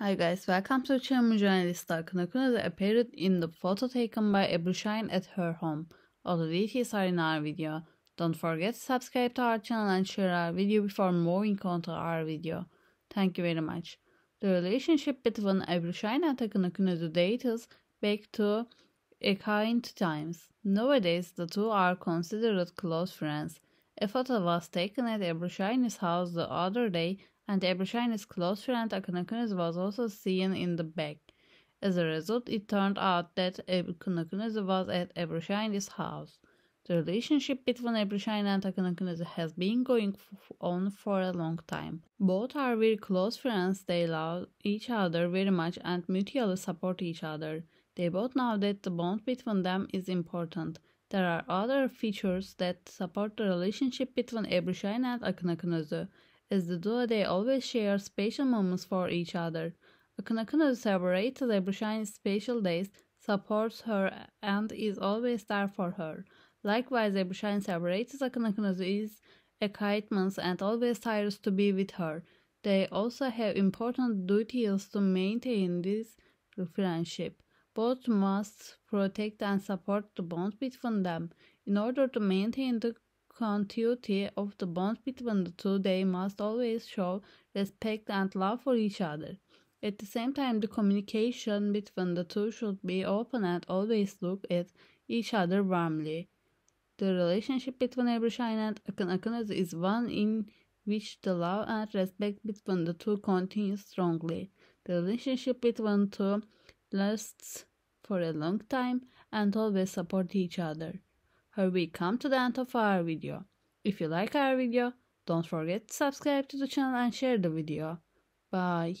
Hi guys, welcome to Chilmi Journalista. Kunakuna appeared in the photo taken by Abushine at her home. All the details are in our video. Don't forget to subscribe to our channel and share our video before moving on to our video. Thank you very much. The relationship between Abushine and Kunakuna dates back to a kind times. Nowadays, the two are considered close friends. A photo was taken at Abushine's house the other day and every close friend brand was also seen in the back. As a result, it turned out that Akonokonos was at every house. The relationship between Abrishine and Akanakunaza has been going on for a long time. Both are very close friends, they love each other very much and mutually support each other. They both know that the bond between them is important. There are other features that support the relationship between Abrishine and Akanakunaza. As the duo they always share special moments for each other. Akınakın celebrates Lebrushine's special days, supports her and is always there for her. Likewise, Lebrushine's celebrates Akınakın's excitements and always tires to be with her. They also have important duties to maintain this friendship. Both must protect and support the bond between them. In order to maintain the continuity of the bond between the two, they must always show respect and love for each other. At the same time, the communication between the two should be open and always look at each other warmly. The relationship between Ebrushine and Akın Akınız is one in which the love and respect between the two continues strongly. The relationship between the two lasts for a long time and always support each other we come to the end of our video. If you like our video, don't forget to subscribe to the channel and share the video. Bye.